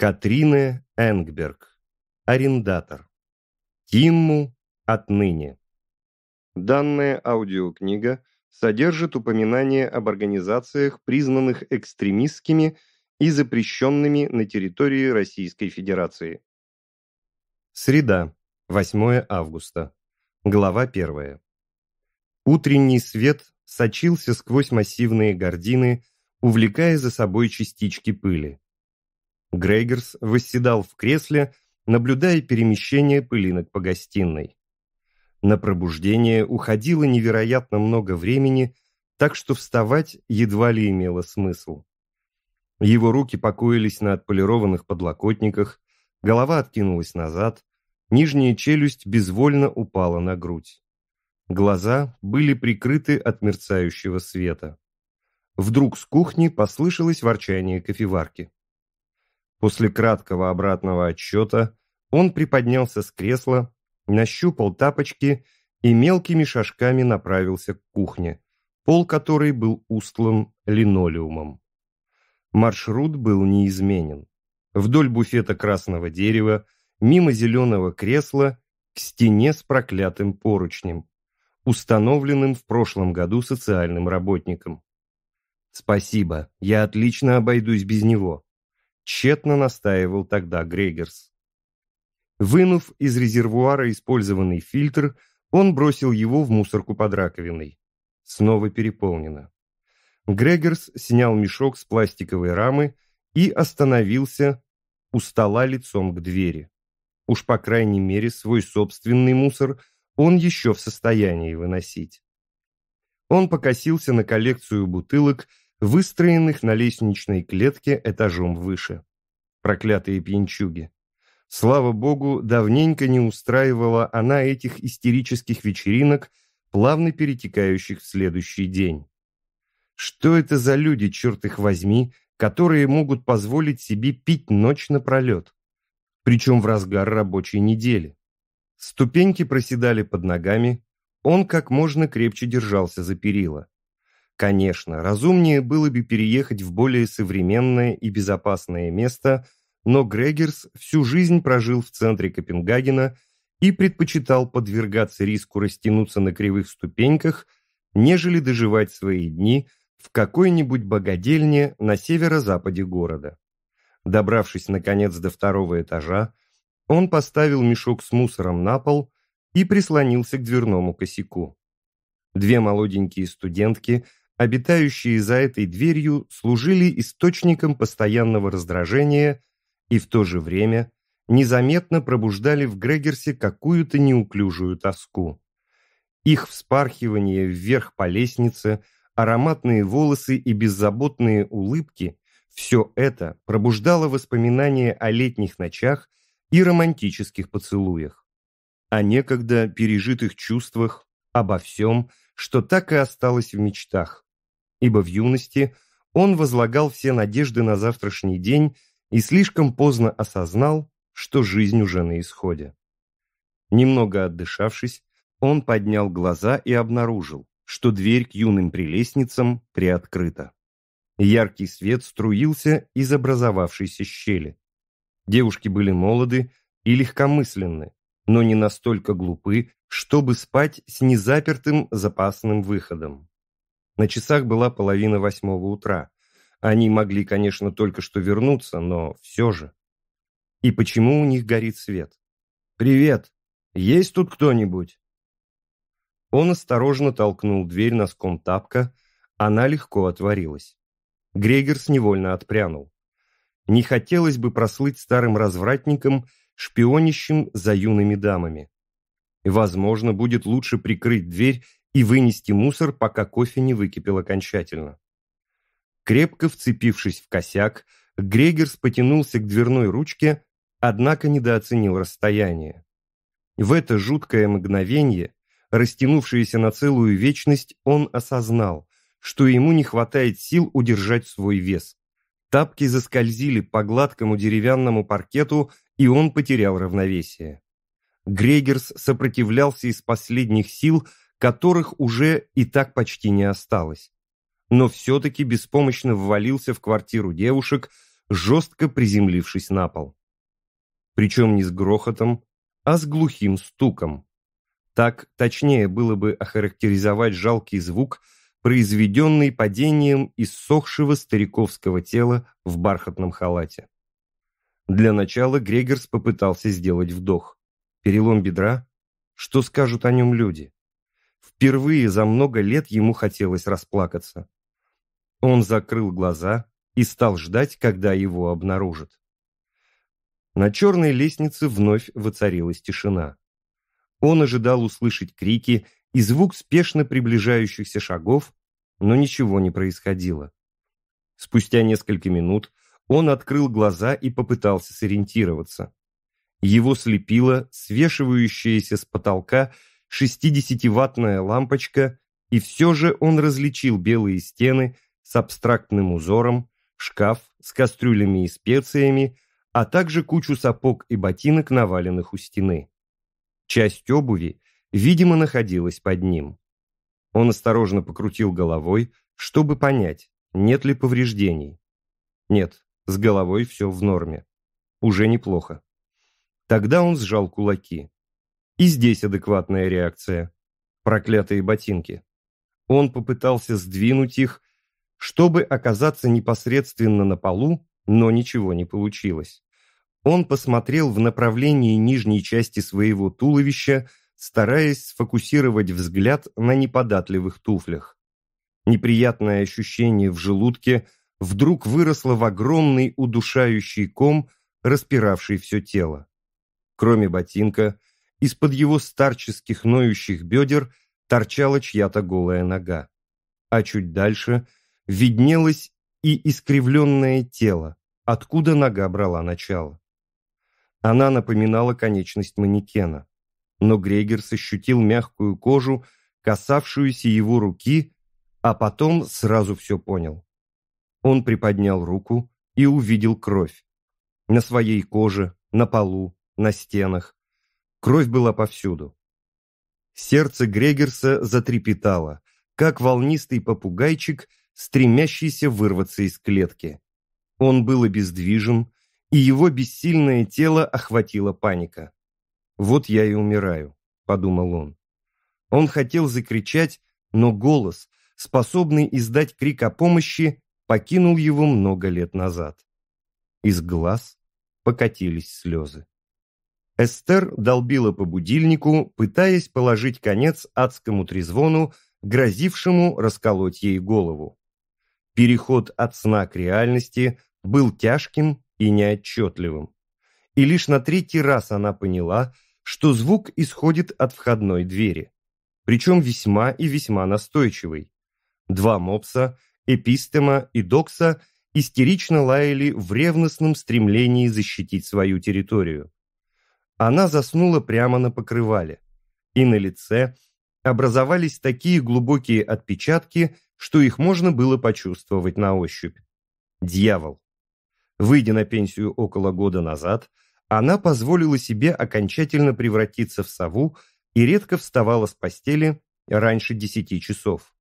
Катрины Энгберг. Арендатор. Тимму отныне. Данная аудиокнига содержит упоминания об организациях, признанных экстремистскими и запрещенными на территории Российской Федерации. Среда, 8 августа. Глава 1. Утренний свет сочился сквозь массивные гордины, увлекая за собой частички пыли. Грегерс восседал в кресле, наблюдая перемещение пылинок по гостиной. На пробуждение уходило невероятно много времени, так что вставать едва ли имело смысл. Его руки покоились на отполированных подлокотниках, голова откинулась назад, нижняя челюсть безвольно упала на грудь. Глаза были прикрыты от мерцающего света. Вдруг с кухни послышалось ворчание кофеварки. После краткого обратного отсчета он приподнялся с кресла, нащупал тапочки и мелкими шажками направился к кухне, пол которой был устлан линолеумом. Маршрут был неизменен. Вдоль буфета красного дерева, мимо зеленого кресла, к стене с проклятым поручнем, установленным в прошлом году социальным работником. «Спасибо, я отлично обойдусь без него», Тщетно настаивал тогда Грегерс. Вынув из резервуара использованный фильтр, он бросил его в мусорку под раковиной. Снова переполнено. Грегерс снял мешок с пластиковой рамы и остановился у стола лицом к двери. Уж по крайней мере свой собственный мусор он еще в состоянии выносить. Он покосился на коллекцию бутылок выстроенных на лестничной клетке этажом выше. Проклятые пьянчуги. Слава богу, давненько не устраивала она этих истерических вечеринок, плавно перетекающих в следующий день. Что это за люди, черт их возьми, которые могут позволить себе пить ночь напролет? Причем в разгар рабочей недели. Ступеньки проседали под ногами, он как можно крепче держался за перила. Конечно, разумнее было бы переехать в более современное и безопасное место, но Грегерс всю жизнь прожил в центре Копенгагена и предпочитал подвергаться риску растянуться на кривых ступеньках, нежели доживать свои дни в какой-нибудь богадельне на северо-западе города. Добравшись, наконец, до второго этажа, он поставил мешок с мусором на пол и прислонился к дверному косяку. Две молоденькие студентки – обитающие за этой дверью, служили источником постоянного раздражения и в то же время незаметно пробуждали в Грегерсе какую-то неуклюжую тоску. Их вспархивание вверх по лестнице, ароматные волосы и беззаботные улыбки – все это пробуждало воспоминания о летних ночах и романтических поцелуях, о некогда пережитых чувствах, обо всем, что так и осталось в мечтах, ибо в юности он возлагал все надежды на завтрашний день и слишком поздно осознал, что жизнь уже на исходе. Немного отдышавшись, он поднял глаза и обнаружил, что дверь к юным прелестницам приоткрыта. Яркий свет струился из образовавшейся щели. Девушки были молоды и легкомысленны, но не настолько глупы, чтобы спать с незапертым запасным выходом. На часах была половина восьмого утра. Они могли, конечно, только что вернуться, но все же. И почему у них горит свет? «Привет! Есть тут кто-нибудь?» Он осторожно толкнул дверь носком тапка, она легко отворилась. Грегерс невольно отпрянул. Не хотелось бы прослыть старым развратником, шпионищем за юными дамами. Возможно, будет лучше прикрыть дверь и вынести мусор, пока кофе не выкипел окончательно. Крепко вцепившись в косяк, Грегерс потянулся к дверной ручке, однако недооценил расстояние. В это жуткое мгновение, растянувшееся на целую вечность, он осознал, что ему не хватает сил удержать свой вес. Тапки заскользили по гладкому деревянному паркету, и он потерял равновесие. Грегерс сопротивлялся из последних сил, которых уже и так почти не осталось. Но все-таки беспомощно ввалился в квартиру девушек, жестко приземлившись на пол. Причем не с грохотом, а с глухим стуком. Так точнее было бы охарактеризовать жалкий звук, произведенный падением иссохшего стариковского тела в бархатном халате. Для начала Грегерс попытался сделать вдох. Перелом бедра? Что скажут о нем люди? Впервые за много лет ему хотелось расплакаться. Он закрыл глаза и стал ждать, когда его обнаружат. На черной лестнице вновь воцарилась тишина. Он ожидал услышать крики и звук спешно приближающихся шагов, но ничего не происходило. Спустя несколько минут он открыл глаза и попытался сориентироваться. Его слепило свешивающееся с потолка 60-ваттная лампочка, и все же он различил белые стены с абстрактным узором, шкаф с кастрюлями и специями, а также кучу сапог и ботинок, наваленных у стены. Часть обуви, видимо, находилась под ним. Он осторожно покрутил головой, чтобы понять, нет ли повреждений. Нет, с головой все в норме. Уже неплохо. Тогда он сжал кулаки. И здесь адекватная реакция. Проклятые ботинки. Он попытался сдвинуть их, чтобы оказаться непосредственно на полу, но ничего не получилось. Он посмотрел в направлении нижней части своего туловища, стараясь сфокусировать взгляд на неподатливых туфлях. Неприятное ощущение в желудке вдруг выросло в огромный удушающий ком, распиравший все тело. Кроме ботинка – из-под его старческих ноющих бедер торчала чья-то голая нога. А чуть дальше виднелось и искривленное тело, откуда нога брала начало. Она напоминала конечность манекена, но Грегерс ощутил мягкую кожу, касавшуюся его руки, а потом сразу все понял. Он приподнял руку и увидел кровь. На своей коже, на полу, на стенах. Кровь была повсюду. Сердце Грегерса затрепетало, как волнистый попугайчик, стремящийся вырваться из клетки. Он был обездвижен, и его бессильное тело охватила паника. «Вот я и умираю», — подумал он. Он хотел закричать, но голос, способный издать крик о помощи, покинул его много лет назад. Из глаз покатились слезы. Эстер долбила по будильнику, пытаясь положить конец адскому трезвону, грозившему расколоть ей голову. Переход от сна к реальности был тяжким и неотчетливым. И лишь на третий раз она поняла, что звук исходит от входной двери, причем весьма и весьма настойчивый. Два мопса, Эпистема и Докса, истерично лаяли в ревностном стремлении защитить свою территорию. Она заснула прямо на покрывале, и на лице образовались такие глубокие отпечатки, что их можно было почувствовать на ощупь. Дьявол. Выйдя на пенсию около года назад, она позволила себе окончательно превратиться в сову и редко вставала с постели раньше десяти часов.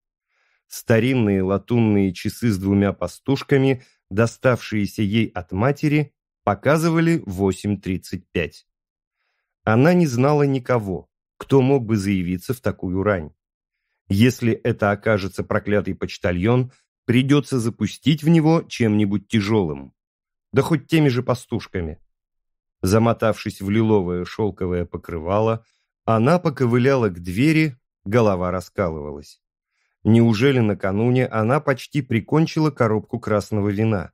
Старинные латунные часы с двумя пастушками, доставшиеся ей от матери, показывали 8.35. Она не знала никого, кто мог бы заявиться в такую рань. Если это окажется проклятый почтальон, придется запустить в него чем-нибудь тяжелым. Да хоть теми же пастушками. Замотавшись в лиловое шелковое покрывало, она поковыляла к двери, голова раскалывалась. Неужели накануне она почти прикончила коробку красного вина?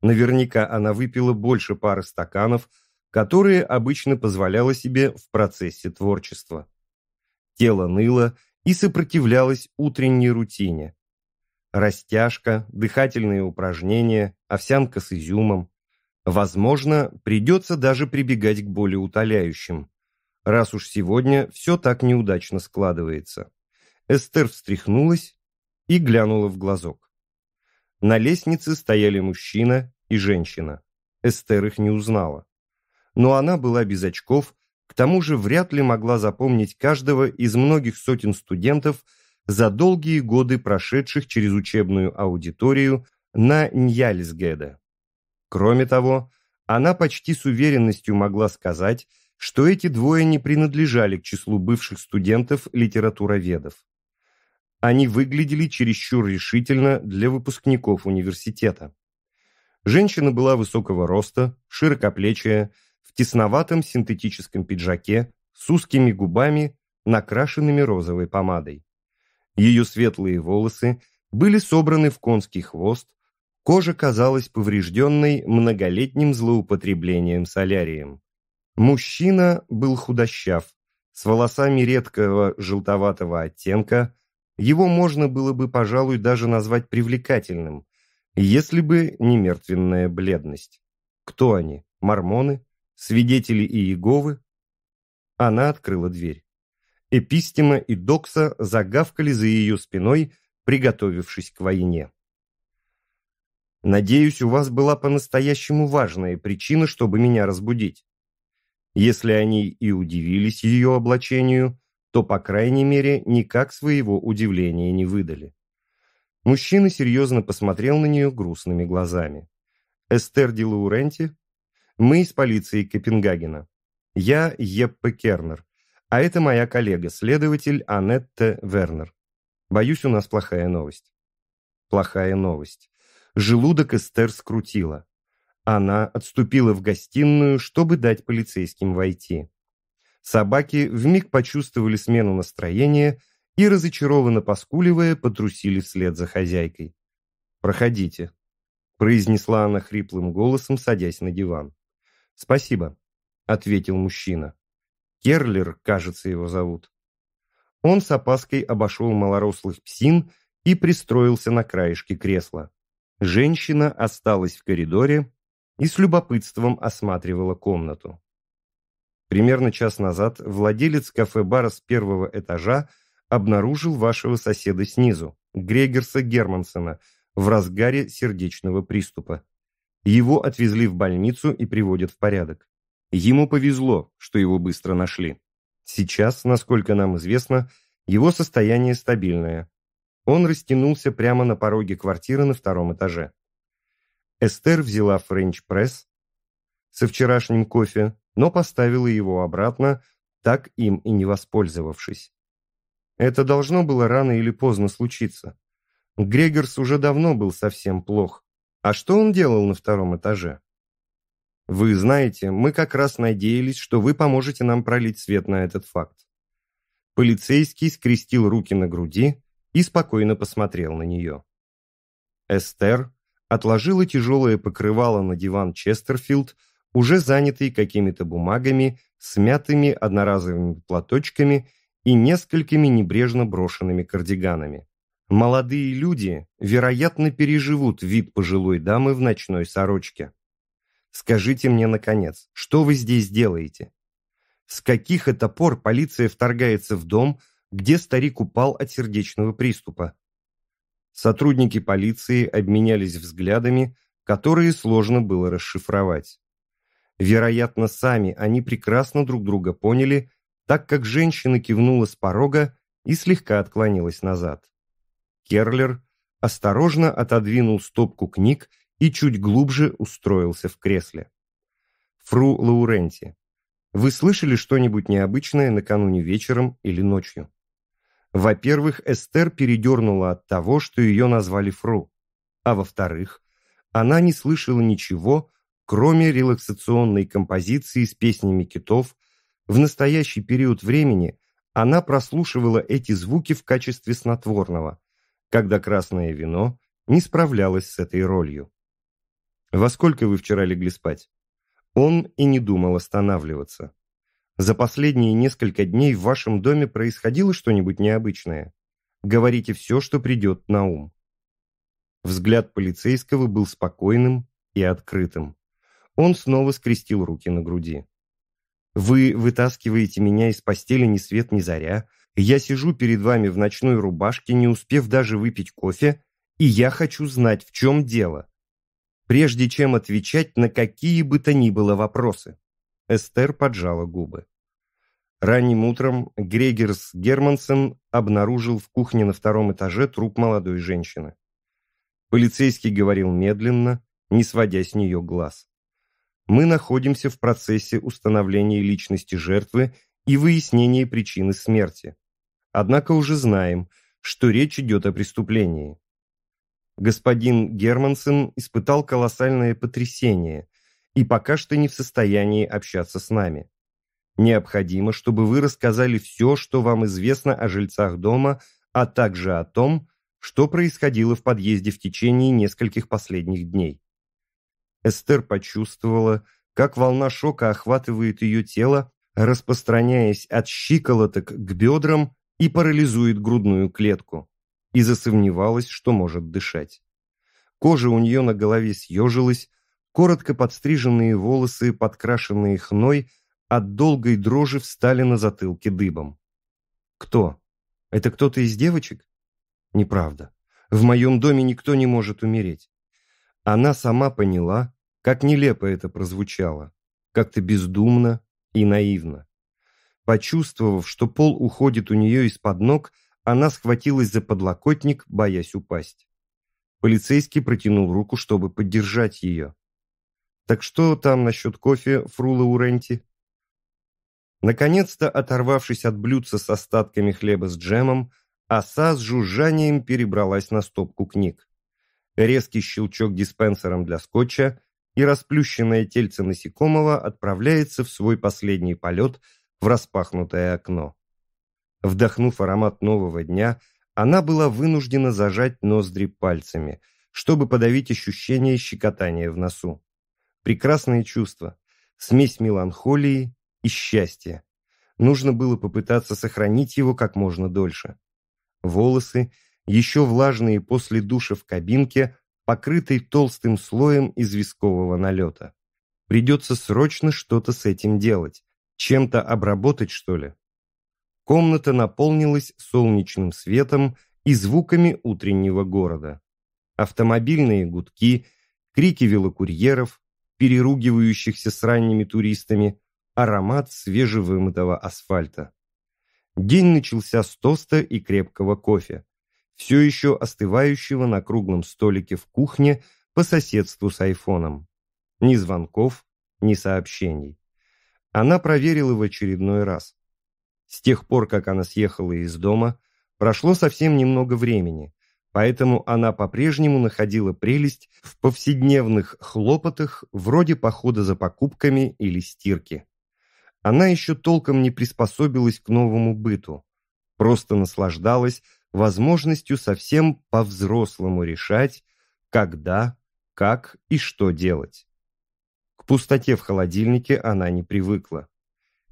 Наверняка она выпила больше пары стаканов, которые обычно позволяла себе в процессе творчества. Тело ныло и сопротивлялось утренней рутине. Растяжка, дыхательные упражнения, овсянка с изюмом. Возможно, придется даже прибегать к более утоляющим, раз уж сегодня все так неудачно складывается. Эстер встряхнулась и глянула в глазок. На лестнице стояли мужчина и женщина. Эстер их не узнала но она была без очков, к тому же вряд ли могла запомнить каждого из многих сотен студентов за долгие годы прошедших через учебную аудиторию на Ньяльсгеде. Кроме того, она почти с уверенностью могла сказать, что эти двое не принадлежали к числу бывших студентов литературоведов. Они выглядели чересчур решительно для выпускников университета. Женщина была высокого роста, широкоплечая, в тесноватом синтетическом пиджаке с узкими губами, накрашенными розовой помадой. Ее светлые волосы были собраны в конский хвост, кожа казалась поврежденной многолетним злоупотреблением солярием. Мужчина был худощав, с волосами редкого желтоватого оттенка, его можно было бы, пожалуй, даже назвать привлекательным, если бы не мертвенная бледность. Кто они? Мормоны? свидетели Иеговы. Она открыла дверь. Эпистема и Докса загавкали за ее спиной, приготовившись к войне. «Надеюсь, у вас была по-настоящему важная причина, чтобы меня разбудить. Если они и удивились ее облачению, то, по крайней мере, никак своего удивления не выдали». Мужчина серьезно посмотрел на нее грустными глазами. Эстер Ди Лауренти мы из полиции Копенгагена. Я Еппе Кернер, а это моя коллега, следователь Анетта Вернер. Боюсь, у нас плохая новость. Плохая новость. Желудок Эстер скрутила. Она отступила в гостиную, чтобы дать полицейским войти. Собаки вмиг почувствовали смену настроения и, разочарованно поскуливая, потрусили вслед за хозяйкой. «Проходите», — произнесла она хриплым голосом, садясь на диван. «Спасибо», — ответил мужчина. Керлер, кажется, его зовут. Он с опаской обошел малорослых псин и пристроился на краешке кресла. Женщина осталась в коридоре и с любопытством осматривала комнату. Примерно час назад владелец кафе-бара с первого этажа обнаружил вашего соседа снизу, Грегерса Германсона, в разгаре сердечного приступа. Его отвезли в больницу и приводят в порядок. Ему повезло, что его быстро нашли. Сейчас, насколько нам известно, его состояние стабильное. Он растянулся прямо на пороге квартиры на втором этаже. Эстер взяла френч-пресс со вчерашним кофе, но поставила его обратно, так им и не воспользовавшись. Это должно было рано или поздно случиться. Грегорс уже давно был совсем плох, а что он делал на втором этаже? Вы знаете, мы как раз надеялись, что вы поможете нам пролить свет на этот факт. Полицейский скрестил руки на груди и спокойно посмотрел на нее. Эстер отложила тяжелое покрывало на диван Честерфилд, уже занятый какими-то бумагами, смятыми одноразовыми платочками и несколькими небрежно брошенными кардиганами. Молодые люди, вероятно, переживут вид пожилой дамы в ночной сорочке. Скажите мне, наконец, что вы здесь делаете? С каких это пор полиция вторгается в дом, где старик упал от сердечного приступа? Сотрудники полиции обменялись взглядами, которые сложно было расшифровать. Вероятно, сами они прекрасно друг друга поняли, так как женщина кивнула с порога и слегка отклонилась назад. Керлер осторожно отодвинул стопку книг и чуть глубже устроился в кресле. «Фру Лауренти, вы слышали что-нибудь необычное накануне вечером или ночью?» Во-первых, Эстер передернула от того, что ее назвали Фру. А во-вторых, она не слышала ничего, кроме релаксационной композиции с песнями китов. В настоящий период времени она прослушивала эти звуки в качестве снотворного, когда красное вино не справлялось с этой ролью. «Во сколько вы вчера легли спать?» Он и не думал останавливаться. «За последние несколько дней в вашем доме происходило что-нибудь необычное? Говорите все, что придет на ум». Взгляд полицейского был спокойным и открытым. Он снова скрестил руки на груди. «Вы вытаскиваете меня из постели ни свет ни заря, я сижу перед вами в ночной рубашке, не успев даже выпить кофе, и я хочу знать, в чем дело. Прежде чем отвечать на какие бы то ни было вопросы. Эстер поджала губы. Ранним утром Грегерс Германсен обнаружил в кухне на втором этаже труп молодой женщины. Полицейский говорил медленно, не сводя с нее глаз. Мы находимся в процессе установления личности жертвы и выяснения причины смерти. Однако уже знаем, что речь идет о преступлении. Господин Германсен испытал колоссальное потрясение и пока что не в состоянии общаться с нами. Необходимо, чтобы вы рассказали все, что вам известно о жильцах дома, а также о том, что происходило в подъезде в течение нескольких последних дней. Эстер почувствовала, как волна шока охватывает ее тело, распространяясь от щиколоток к бедрам и парализует грудную клетку, и засомневалась, что может дышать. Кожа у нее на голове съежилась, коротко подстриженные волосы, подкрашенные хной, от долгой дрожи встали на затылке дыбом. «Кто? Это кто-то из девочек?» «Неправда. В моем доме никто не может умереть». Она сама поняла, как нелепо это прозвучало, как-то бездумно и наивно. Почувствовав, что пол уходит у нее из-под ног, она схватилась за подлокотник, боясь упасть. Полицейский протянул руку, чтобы поддержать ее. «Так что там насчет кофе, Фрула Уренти?» Наконец-то, оторвавшись от блюдца с остатками хлеба с джемом, оса с жужжанием перебралась на стопку книг. Резкий щелчок диспенсером для скотча – и расплющенное тельце насекомого отправляется в свой последний полет в распахнутое окно. Вдохнув аромат нового дня, она была вынуждена зажать ноздри пальцами, чтобы подавить ощущение щекотания в носу. Прекрасное чувство, смесь меланхолии и счастья. Нужно было попытаться сохранить его как можно дольше. Волосы, еще влажные после душа в кабинке, покрытой толстым слоем известкового налета. Придется срочно что-то с этим делать. Чем-то обработать, что ли? Комната наполнилась солнечным светом и звуками утреннего города. Автомобильные гудки, крики велокурьеров, переругивающихся с ранними туристами, аромат свежевымытого асфальта. День начался с тоста и крепкого кофе, все еще остывающего на круглом столике в кухне по соседству с айфоном. Ни звонков, ни сообщений она проверила в очередной раз. С тех пор, как она съехала из дома, прошло совсем немного времени, поэтому она по-прежнему находила прелесть в повседневных хлопотах вроде похода за покупками или стирки. Она еще толком не приспособилась к новому быту, просто наслаждалась возможностью совсем по-взрослому решать, когда, как и что делать пустоте в холодильнике она не привыкла.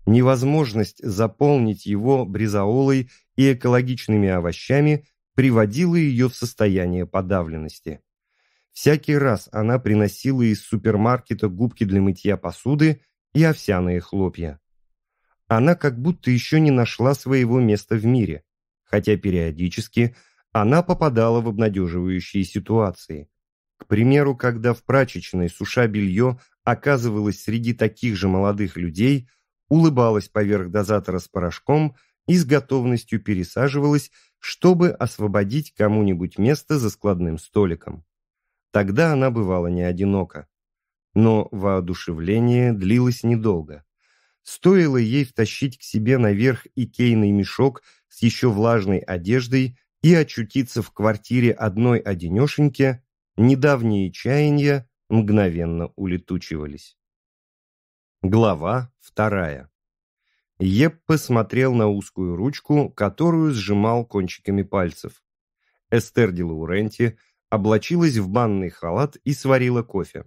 Невозможность заполнить его бризаолой и экологичными овощами приводила ее в состояние подавленности. Всякий раз она приносила из супермаркета губки для мытья посуды и овсяные хлопья. Она как будто еще не нашла своего места в мире, хотя периодически она попадала в обнадеживающие ситуации. К примеру, когда в прачечной, суша белье, оказывалась среди таких же молодых людей, улыбалась поверх дозатора с порошком и с готовностью пересаживалась, чтобы освободить кому-нибудь место за складным столиком. Тогда она бывала не одинока. Но воодушевление длилось недолго. Стоило ей втащить к себе наверх икейный мешок с еще влажной одеждой и очутиться в квартире одной одинешеньки, недавние чаяния мгновенно улетучивались. Глава вторая. Еп посмотрел на узкую ручку, которую сжимал кончиками пальцев. Эстер де Лауренти облачилась в банный халат и сварила кофе.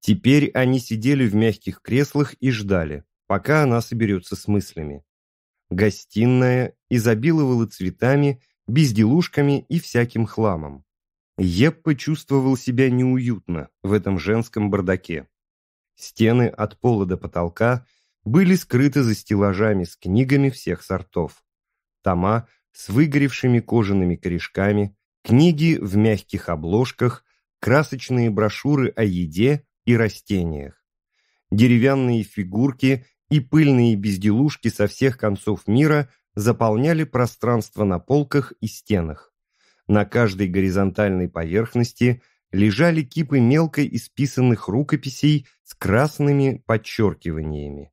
Теперь они сидели в мягких креслах и ждали, пока она соберется с мыслями. Гостиная изобиловала цветами, безделушками и всяким хламом. Я почувствовал себя неуютно в этом женском бардаке. Стены от пола до потолка были скрыты за стеллажами с книгами всех сортов. Тома с выгоревшими кожаными корешками, книги в мягких обложках, красочные брошюры о еде и растениях. Деревянные фигурки и пыльные безделушки со всех концов мира заполняли пространство на полках и стенах на каждой горизонтальной поверхности лежали кипы мелко исписанных рукописей с красными подчеркиваниями.